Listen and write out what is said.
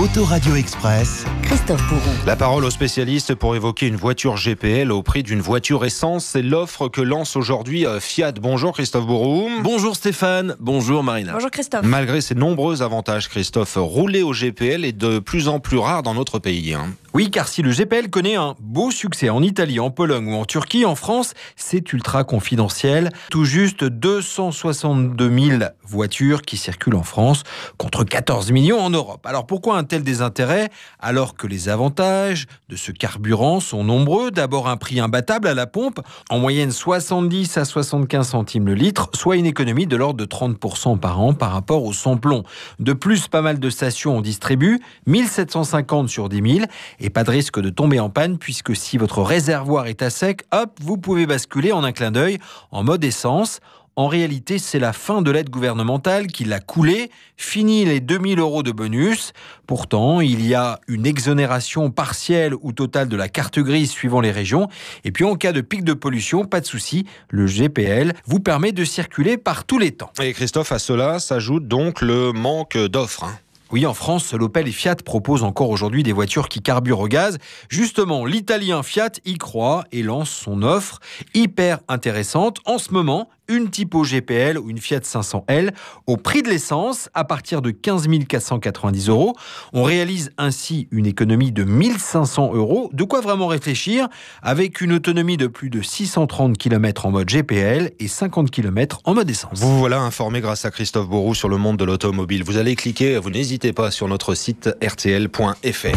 Autoradio Express. Christophe Bourou. La parole aux spécialistes pour évoquer une voiture GPL au prix d'une voiture essence. C'est l'offre que lance aujourd'hui euh, Fiat. Bonjour Christophe Bouroum. Bonjour Stéphane. Bonjour Marina. Bonjour Christophe. Malgré ses nombreux avantages, Christophe, rouler au GPL est de plus en plus rare dans notre pays. Hein. Oui, car si le GPL connaît un beau succès en Italie, en Pologne ou en Turquie, en France, c'est ultra confidentiel. Tout juste 262 000 voitures qui circulent en France contre 14 millions en Europe. Alors pourquoi un tel désintérêt alors que les avantages de ce carburant sont nombreux D'abord un prix imbattable à la pompe, en moyenne 70 à 75 centimes le litre, soit une économie de l'ordre de 30% par an par rapport au sans-plomb. De plus, pas mal de stations en distribuent, 1750 sur 10 000 et pas de risque de tomber en panne puisque si votre réservoir est à sec, hop, vous pouvez basculer en un clin d'œil en mode essence. En réalité, c'est la fin de l'aide gouvernementale qui l'a coulé. Fini les 2000 euros de bonus. Pourtant, il y a une exonération partielle ou totale de la carte grise suivant les régions. Et puis, en cas de pic de pollution, pas de souci, le GPL vous permet de circuler par tous les temps. Et Christophe, à cela s'ajoute donc le manque d'offres. Hein. Oui, en France, l'Opel et Fiat proposent encore aujourd'hui des voitures qui carburent au gaz. Justement, l'italien Fiat y croit et lance son offre hyper intéressante. En ce moment, une Typo GPL ou une Fiat 500L au prix de l'essence à partir de 15 490 euros. On réalise ainsi une économie de 1500 euros. De quoi vraiment réfléchir avec une autonomie de plus de 630 km en mode GPL et 50 km en mode essence. Vous voilà informé grâce à Christophe Bourroux sur le monde de l'automobile. Vous allez cliquer, vous n'hésitez pas sur notre site rtl.fr.